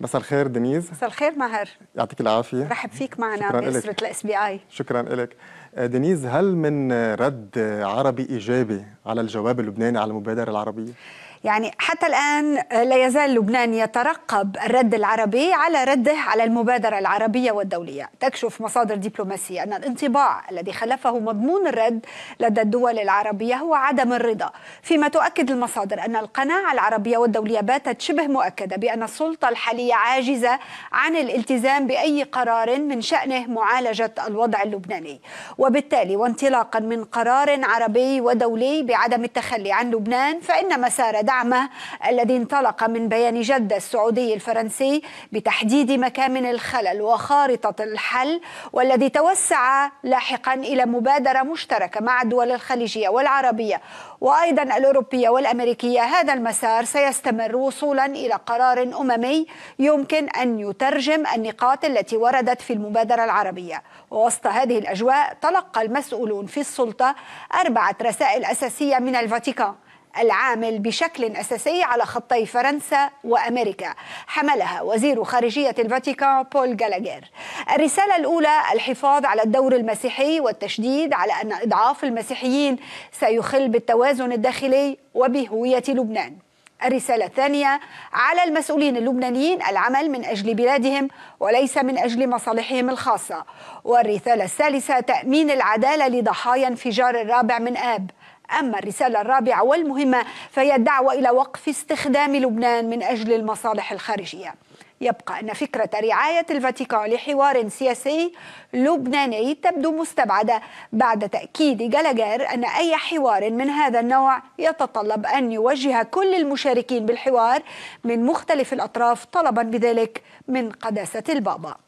مساء الخير دنيز مساء الخير ماهر يعطيك العافيه رحب فيك معنا باسره الاس بي اي شكرا لك آه، دنيز هل من رد عربي ايجابي على الجواب اللبناني على المبادره العربيه يعني حتى الآن لا يزال لبنان يترقب الرد العربي على رده على المبادرة العربية والدولية تكشف مصادر دبلوماسية أن الانطباع الذي خلفه مضمون الرد لدى الدول العربية هو عدم الرضا فيما تؤكد المصادر أن القناعة العربية والدولية باتت شبه مؤكدة بأن السلطة الحالية عاجزة عن الالتزام بأي قرار من شأنه معالجة الوضع اللبناني وبالتالي وانطلاقا من قرار عربي ودولي بعدم التخلي عن لبنان فإن مسار دعم الدعم الذي انطلق من بيان جدة السعودي الفرنسي بتحديد مكامن الخلل وخارطة الحل والذي توسع لاحقا إلى مبادرة مشتركة مع الدول الخليجية والعربية وأيضا الأوروبية والأمريكية هذا المسار سيستمر وصولا إلى قرار أممي يمكن أن يترجم النقاط التي وردت في المبادرة العربية ووسط هذه الأجواء تلقى المسؤولون في السلطة أربعة رسائل أساسية من الفاتيكان العامل بشكل أساسي على خطي فرنسا وأمريكا حملها وزير خارجية الفاتيكان بول جالاجير الرسالة الأولى الحفاظ على الدور المسيحي والتشديد على أن إضعاف المسيحيين سيخل بالتوازن الداخلي وبهوية لبنان الرسالة الثانية على المسؤولين اللبنانيين العمل من أجل بلادهم وليس من أجل مصالحهم الخاصة والرسالة الثالثة تأمين العدالة لضحايا انفجار الرابع من آب أما الرسالة الرابعة والمهمة فهي الدعوة إلى وقف استخدام لبنان من أجل المصالح الخارجية يبقى أن فكرة رعاية الفاتيكان لحوار سياسي لبناني تبدو مستبعدة بعد تأكيد جلاجير أن أي حوار من هذا النوع يتطلب أن يوجه كل المشاركين بالحوار من مختلف الأطراف طلبا بذلك من قداسة البابا